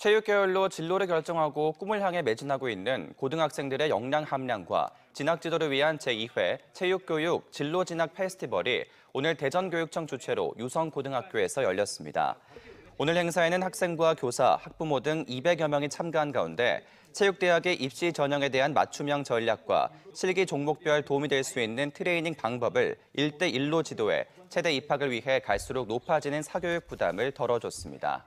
체육 계열로 진로를 결정하고 꿈을 향해 매진하고 있는 고등학생들의 역량 함량과 진학 지도를 위한 제2회 체육교육 진로 진학 페스티벌이 오늘 대전교육청 주최로 유성고등학교에서 열렸습니다. 오늘 행사에는 학생과 교사, 학부모 등 200여 명이 참가한 가운데 체육대학의 입시 전형에 대한 맞춤형 전략과 실기 종목별 도움이 될 수 있는 트레이닝 방법을 1대1로 지도해 체대 입학을 위해 갈수록 높아지는 사교육 부담을 덜어줬습니다.